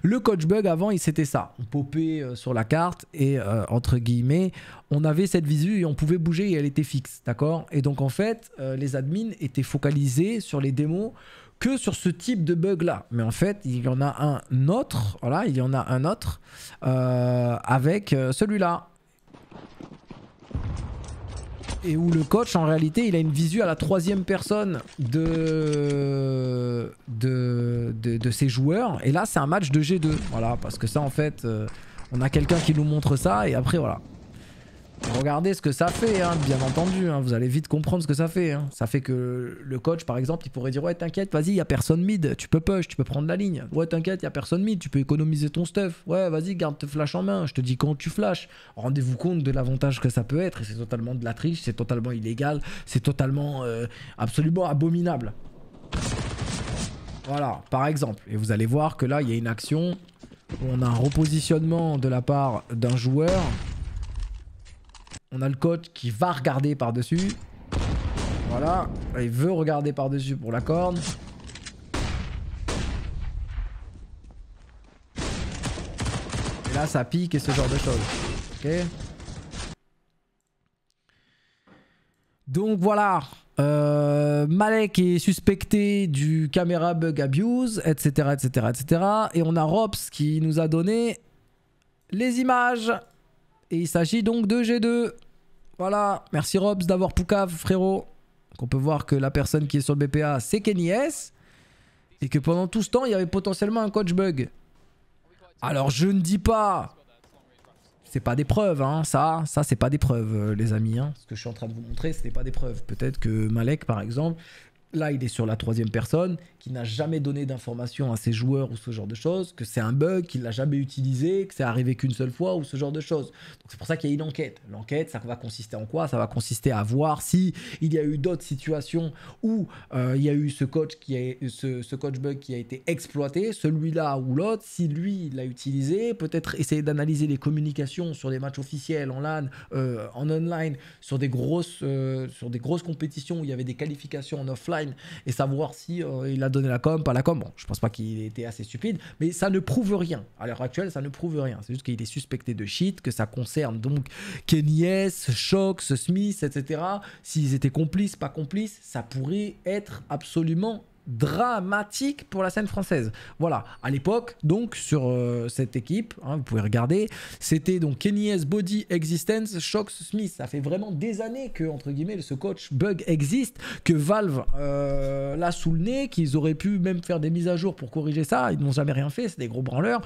Le coach bug avant, c'était ça. On popait euh, sur la carte et euh, entre guillemets, on avait cette visu et on pouvait bouger et elle était fixe, d'accord Et donc en fait, les admins étaient focalisés sur les démos que sur ce type de bug là. Mais en fait, il y en a un autre, voilà, il y en a un autre avec celui-là et où le coach en réalité il a une visu à la troisième personne de, de, ses joueurs et là c'est un match de G2 voilà parce que ça en fait euh, on a quelqu'un qui nous montre ça et après voilà Regardez ce que ça fait, hein, bien entendu. Hein. vous allez vite comprendre ce que ça fait. Hein. Ça fait que le coach, par exemple, il pourrait dire Ouais, t'inquiète, vas-y, y a personne mid. Tu peux push, tu peux prendre la ligne. Ouais, t'inquiète, y a personne mid. Tu peux économiser ton stuff. Ouais, vas-y, garde te flash en main. Je te dis quand tu flash. Rendez-vous compte de l'avantage que ça peut être. Et c'est totalement de la triche, c'est totalement illégal, c'est totalement euh, absolument abominable. Voilà, par exemple. Et vous allez voir que là, il y a une action où on a un repositionnement de la part d'un joueur. On a le coach qui va regarder par-dessus. Voilà. Il veut regarder par-dessus pour la corne. Et là, ça pique et ce genre de choses. Ok Donc voilà. Euh, Malek est suspecté du caméra bug abuse, etc., etc., etc. Et on a Robs qui nous a donné les images. Et il s'agit donc de G2. Voilà, merci Robs d'avoir Poucave, frérot. on peut voir que la personne qui est sur le BPA, c'est Kenny S. Et que pendant tout ce temps, il y avait potentiellement un coach bug. Alors je ne dis pas... C'est pas des preuves, hein, ça, ça c'est pas des preuves, euh, les amis. Hein. Ce que je suis en train de vous montrer, ce n'est pas des preuves. Peut-être que Malek, par exemple, là, il est sur la troisième personne, qui n'a jamais donné d'informations à ses joueurs ou ce genre de choses, que c'est un bug, qu'il l'a jamais utilisé, que c'est arrivé qu'une seule fois ou ce genre de choses. Donc c'est pour ça qu'il y a une enquête. L'enquête, ça va consister en quoi Ça va consister à voir si il y a eu d'autres situations où euh, il y a eu ce coach qui est ce, coach bug qui a été exploité, celui-là ou l'autre, si lui l'a utilisé, peut-être essayer d'analyser les communications sur des matchs officiels en LAN, euh, en online, sur des grosses, euh, sur des grosses compétitions où il y avait des qualifications en offline et savoir si euh, il a donné la com, pas la com. Bon, je pense pas qu'il était assez stupide, mais ça ne prouve rien. À l'heure actuelle, ça ne prouve rien. C'est juste qu'il est suspecté de shit, que ça concerne donc S Shox, Smith, etc. S'ils étaient complices, pas complices, ça pourrait être absolument dramatique pour la scène française. Voilà, à l'époque, donc, sur euh, cette équipe, hein, vous pouvez regarder, c'était donc Kenny Body, Existence, Shox, Smith. Ça fait vraiment des années que, entre guillemets, ce coach bug existe, que Valve euh, l'a sous le nez, qu'ils auraient pu même faire des mises à jour pour corriger ça. Ils n'ont jamais rien fait, c'est des gros branleurs.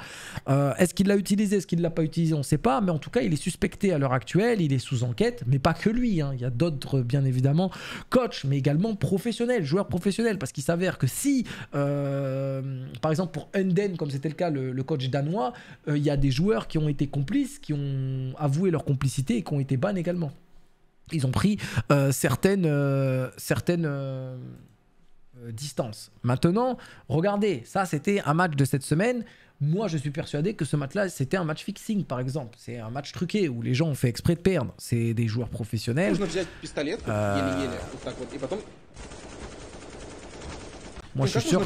Euh, est-ce qu'il l'a utilisé, est-ce qu'il ne l'a pas utilisé, on ne sait pas, mais en tout cas, il est suspecté à l'heure actuelle, il est sous enquête, mais pas que lui. Hein. Il y a d'autres, bien évidemment, coach mais également professionnels, joueurs professionnels, parce qu'il s'avère que si, euh, par exemple, pour Unden, comme c'était le cas, le, coach danois, euh, il y a des joueurs qui ont été complices, qui ont avoué leur complicité et qui ont été bannés également. Ils ont pris euh, certaines, certaines distances. Maintenant, regardez, ça c'était un match de cette semaine. Moi, je suis persuadé que ce match-là, c'était un match fixing, par exemple. C'est un match truqué où les gens ont fait exprès de perdre. C'est des joueurs professionnels. Moi, je suis sûr que...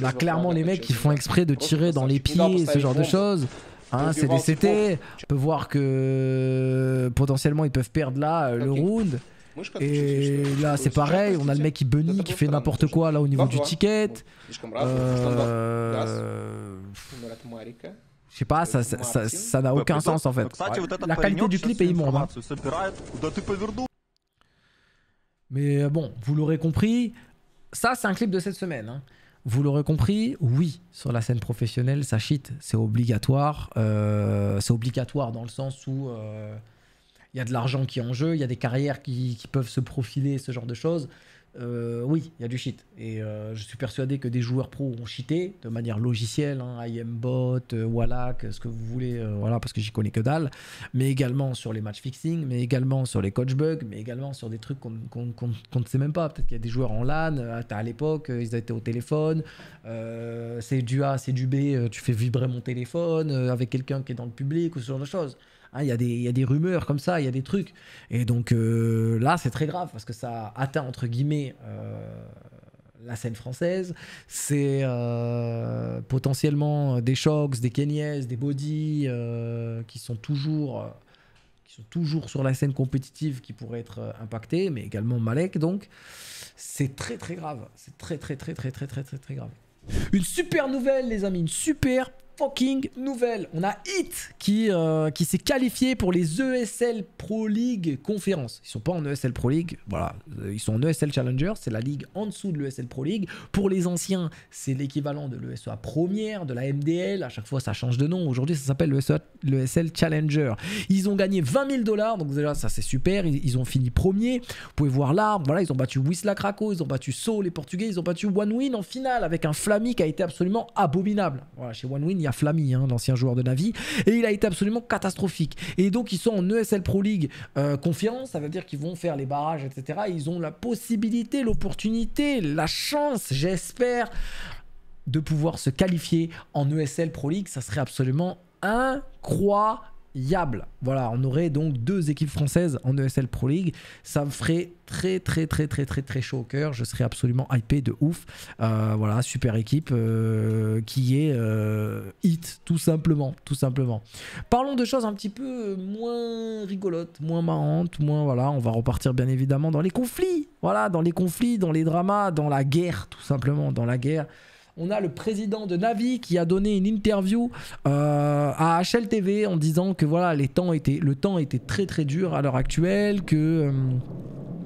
On a clairement les mecs qui font exprès de tirer dans les pieds, ce genre de choses. Hein, c'est des CT, on peut voir que euh, potentiellement ils peuvent perdre là euh, le round. Et là c'est pareil, on a le mec qui bunny, qui fait n'importe quoi là au niveau du ticket. Euh... Je sais pas, ça n'a aucun bah, sens en fait. La qualité du clip est immonde. Hein. Mais euh, bon, vous l'aurez compris, ça c'est un clip de cette semaine. Hein. Vous l'aurez compris, oui, sur la scène professionnelle, ça cheat, c'est obligatoire. Euh, c'est obligatoire dans le sens où euh, il y a de l'argent qui est en jeu, il y a des carrières qui, peuvent se profiler, ce genre de choses. Euh, oui, il y a du shit. Et euh, je suis persuadé que des joueurs pros ont cheaté de manière logicielle, hein, IMBot, euh, ce que vous voulez, euh, voilà, parce que j'y connais que dalle, mais également sur les match fixing, mais également sur les coach bugs, mais également sur des trucs qu'on ne sait même pas. Peut-être qu'il y a des joueurs en LAN, à l'époque, ils étaient au téléphone, c'est du A, c'est du B, tu fais vibrer mon téléphone avec quelqu'un qui est dans le public ou ce genre de choses. Hein, il y, a des rumeurs comme ça, il y a des trucs. Et donc euh, là, c'est très grave parce que ça atteint, entre guillemets, euh, la scène française. C'est euh, potentiellement des Shocks, des Kenyes, des Body qui sont toujours sont toujours sur la scène compétitive qui pourraient être impactés, mais également Malek. Donc, c'est très très grave. C'est très très très très très très très très grave. Une super nouvelle, les amis, une super fucking nouvelle. On a Hit qui, euh, qui s'est qualifié pour les ESL Pro League conférence. Ils sont pas en ESL Pro League, voilà. Euh, ils sont en ESL Challenger, c'est la ligue en dessous de l'ESL Pro League. Pour les anciens, c'est l'équivalent de l'ESA e première, de la MDL. À chaque fois, ça change de nom. Aujourd'hui, ça s'appelle l'ESL e Challenger. Ils ont gagné 20 000 dollars, donc déjà, ça c'est super. Ils, ont fini premier. Vous pouvez voir là, voilà, ils ont battu Wisla Krakow, ils ont battu Sau, les Portugais, ils ont battu One Win en finale avec un flammy qui a été absolument abominable. Voilà, chez One Win, il a hein, l'ancien joueur de Navi, et il a été absolument catastrophique. Et donc ils sont en ESL Pro League euh, confiance, ça veut dire qu'ils vont faire les barrages, etc. ils ont la possibilité, l'opportunité, la chance, j'espère, de pouvoir se qualifier en ESL Pro League, ça serait absolument incroyable Yable. Voilà, on aurait donc deux équipes françaises en ESL Pro League. Ça me ferait très très très très très très chaud au cœur. Je serais absolument hypé de ouf. Euh, voilà, super équipe euh, qui est euh, hit tout simplement, tout simplement. Parlons de choses un petit peu moins rigolotes, moins marrantes, moins voilà. On va repartir bien évidemment dans les conflits. Voilà, dans les conflits, dans les dramas, dans la guerre tout simplement, dans la guerre. On a le président de Navi qui a donné une interview euh, à HLTV en disant que voilà, les temps étaient, le temps était très très dur à l'heure actuelle, que euh,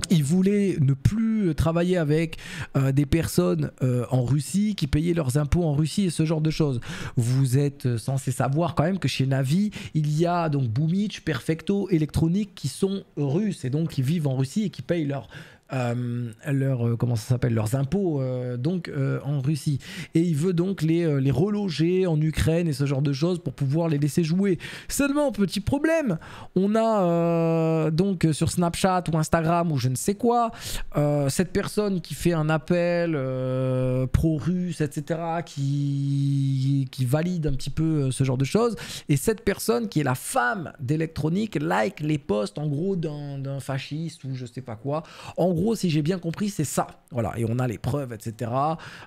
il voulait ne plus travailler avec euh, des personnes en Russie qui payaient leurs impôts en Russie et ce genre de choses. Vous êtes censé savoir quand même que chez Navi, il y a donc Boomich, Perfecto, Electronic qui sont russes et donc qui vivent en Russie et qui payent leurs euh, leur, euh, comment ça s'appelle, leurs impôts euh, donc euh, en Russie. Et il veut donc les, les reloger en Ukraine et ce genre de choses pour pouvoir les laisser jouer. Seulement, petit problème, on a donc sur Snapchat ou Instagram ou je ne sais quoi, cette personne qui fait un appel pro-russe, etc., qui, qui valide un petit peu ce genre de choses. Et cette personne qui est la femme d'électronique like les posts en gros d'un fasciste ou je sais pas quoi. En gros, si j'ai bien compris, c'est ça. Voilà, et on a les preuves, etc.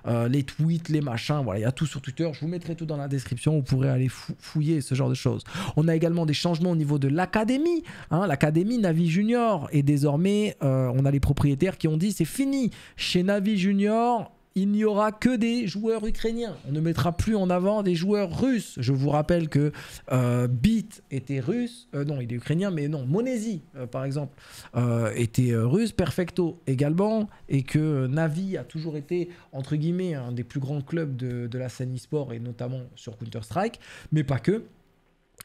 Euh, les tweets, les machins, voilà, il y a tout sur Twitter. Je vous mettrai tout dans la description, vous pourrez aller fouiller ce genre de choses. On a également des changements au niveau de l'académie. Hein, l'académie Navi Junior. Et désormais, euh, on a les propriétaires qui ont dit c'est fini. Chez Navi Junior, il n'y aura que des joueurs ukrainiens. On ne mettra plus en avant des joueurs russes. Je vous rappelle que euh, Beat était russe. Euh, non, il est ukrainien, mais non. Monesi, euh, par exemple, était russe. Perfecto également. Et que Navi a toujours été, entre guillemets, un des plus grands clubs de, la scène e-sport, et notamment sur Counter-Strike, mais pas que.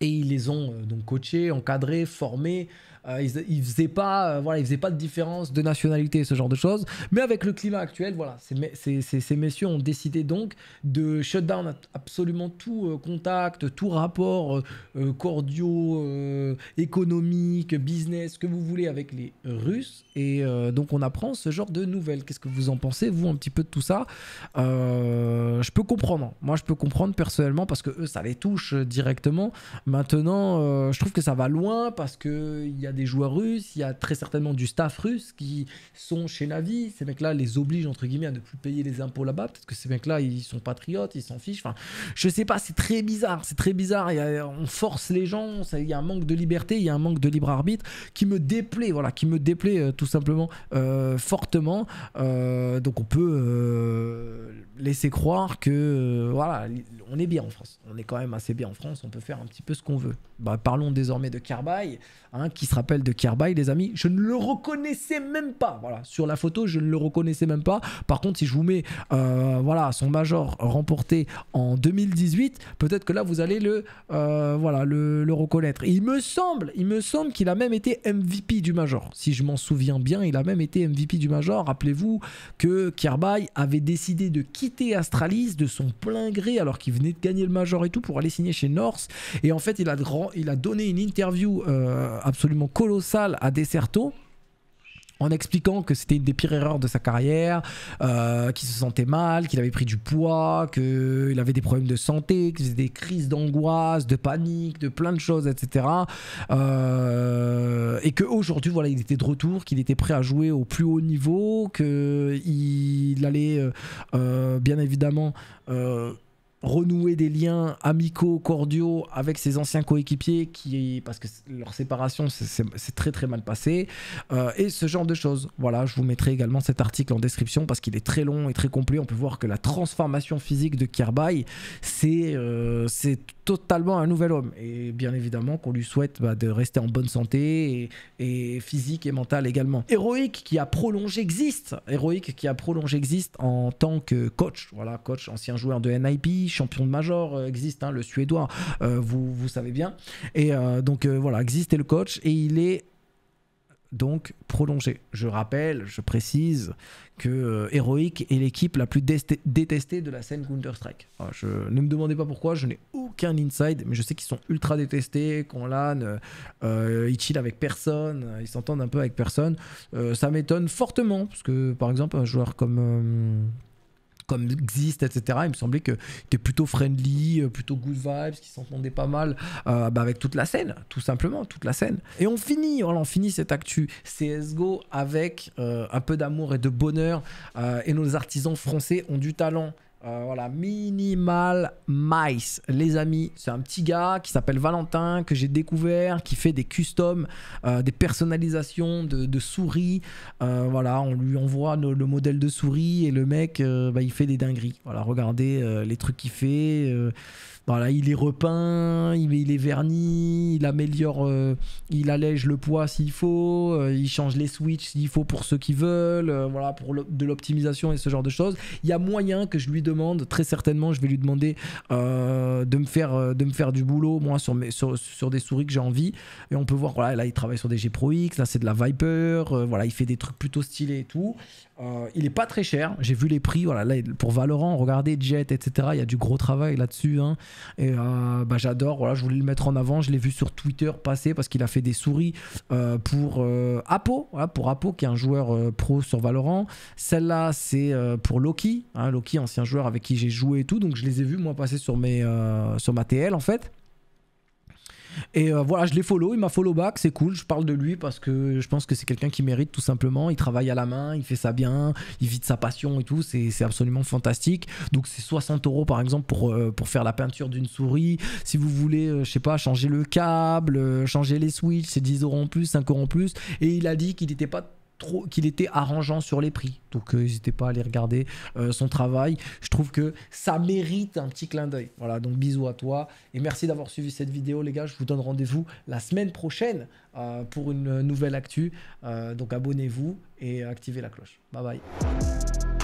Et ils les ont donc coachés, encadrés, formés, euh, ils, faisaient pas, euh, voilà, ils faisaient pas de différence de nationalité, ce genre de choses. Mais avec le climat actuel, voilà, ces, ces, messieurs ont décidé donc de shutdown absolument tout euh, contact, tout rapport cordiaux, économique, business, que vous voulez avec les Russes. Et donc on apprend ce genre de nouvelles. Qu'est-ce que vous en pensez, vous, un petit peu de tout ça Je peux comprendre. Moi, je peux comprendre personnellement parce que ça les touche directement. Maintenant, je trouve que ça va loin parce il y a des joueurs russes, il y a très certainement du staff russe qui sont chez Navi. Ces mecs-là les obligent, entre guillemets, à ne plus payer les impôts là-bas. Parce que ces mecs-là, ils sont patriotes, ils s'en fichent. Enfin, je sais pas, c'est très bizarre. C'est très bizarre. on force les gens. Il y a un manque de liberté, il y a un manque de libre arbitre qui me déplaît, voilà, qui me déplaît euh, tout simplement euh, fortement. Euh, donc on peut laisser croire que, voilà, on est bien en France. On est quand même assez bien en France. On peut faire un petit peu ce qu'on veut. Bah, parlons désormais de Kerbaï hein, qui se rappelle de Kerbaï les amis. Je ne le reconnaissais même pas. Voilà, sur la photo, je ne le reconnaissais même pas. Par contre, si je vous mets euh, voilà, son major remporté en 2018, peut-être que là, vous allez le, euh, voilà, le, reconnaître. il me semble, il me semble qu'il a même été MVP du major. Si je m'en souviens bien, il a même été MVP du major. Rappelez-vous que Kerbaï avait décidé de quitter Astralis de son plein gré alors qu'il venait de gagner le major et tout pour aller signer chez Norse. Et en fait, il a grand il a donné une interview euh, absolument colossale à Deserto en expliquant que c'était une des pires erreurs de sa carrière, euh, qu'il se sentait mal, qu'il avait pris du poids, qu'il avait des problèmes de santé, qu'il faisait des crises d'angoisse, de panique, de plein de choses, etc. Euh, et qu'aujourd'hui, voilà, il était de retour, qu'il était prêt à jouer au plus haut niveau, qu'il allait euh, bien évidemment renouer des liens amicaux, cordiaux avec ses anciens coéquipiers qui, parce que leur séparation s'est très très mal passée, euh, et ce genre de choses. Voilà, je vous mettrai également cet article en description parce qu'il est très long et très complet. On peut voir que la transformation physique de Kirby, c'est euh, totalement un nouvel homme. Et bien évidemment qu'on lui souhaite bah, de rester en bonne santé et, et physique et mentale également. Héroïque qui a prolongé existe, héroïque qui a prolongé existe en tant que coach, voilà, coach ancien joueur de NIP, champion de major, euh, existe, hein, le suédois, euh, vous, vous savez bien. Et euh, donc voilà, existe le coach et il est donc prolongé. Je rappelle, je précise que héroïque Heroic est l'équipe la plus détestée de la scène Counter-Strike. Ah, je, ne me demandez pas pourquoi, je n'ai aucun inside, mais je sais qu'ils sont ultra détestés, qu'on l'âne, ils chillent avec personne, ils s'entendent un peu avec personne. ça m'étonne fortement, parce que par exemple, un joueur comme comme existe, etc. Il me semblait que était plutôt friendly, euh, plutôt good vibes, qui s'entendait pas mal euh, bah, avec toute la scène, tout simplement, toute la scène. Et on finit, on finit cette actu CSGO avec euh, un peu d'amour et de bonheur. et nos artisans français ont du talent. Euh, voilà, Minimal Mice, les amis. C'est un petit gars qui s'appelle Valentin, que j'ai découvert, qui fait des customs, euh, des personnalisations de, souris. Euh, voilà, on lui envoie le modèle de souris et le mec, bah, il fait des dingueries. Voilà, regardez les trucs qu'il fait voilà bah il est repeint, il, il est verni, il améliore, euh, il allège le poids s'il faut, euh, il change les switches s'il faut pour ceux qui veulent, euh, voilà, pour de l'optimisation et ce genre de choses. Il y a moyen que je lui demande, très certainement, je vais lui demander de, me faire, de me faire du boulot, moi, sur, sur, sur des souris que j'ai envie. Et on peut voir, voilà, là, il travaille sur des G Pro X, là, c'est de la Viper, voilà, il fait des trucs plutôt stylés et tout. Euh, il est pas très cher. J'ai vu les prix. Voilà, pour Valorant, regardez Jet, etc. Il y a du gros travail là-dessus. Hein. Et euh, bah, j'adore. Voilà, je voulais le mettre en avant. Je l'ai vu sur Twitter passer parce qu'il a fait des souris euh, pour Apo. pour Apo, qui est un joueur pro sur Valorant. Celle-là, c'est pour Loki. Hein, Loki, ancien joueur avec qui j'ai joué et tout. Donc je les ai vus moi passer sur mes sur ma TL en fait. Et euh, voilà, je l'ai follow, il m'a follow back, c'est cool, je parle de lui parce que je pense que c'est quelqu'un qui mérite tout simplement. Il travaille à la main, il fait ça bien, il vit de sa passion et tout, c'est absolument fantastique. Donc c'est 60 euros par exemple euh, pour, faire la peinture d'une souris. Si vous voulez, euh, je sais pas, changer le câble, changer les switches, c'est 10 euros en plus, 5 euros en plus. Et il a dit qu'il n'était pas trop qu'il était arrangeant sur les prix. Donc euh, n'hésitez pas à aller regarder euh, son travail. Je trouve que ça mérite un petit clin d'œil. Voilà, donc bisous à toi et merci d'avoir suivi cette vidéo les gars. Je vous donne rendez-vous la semaine prochaine euh, pour une nouvelle actu. donc abonnez-vous et activez la cloche. Bye bye.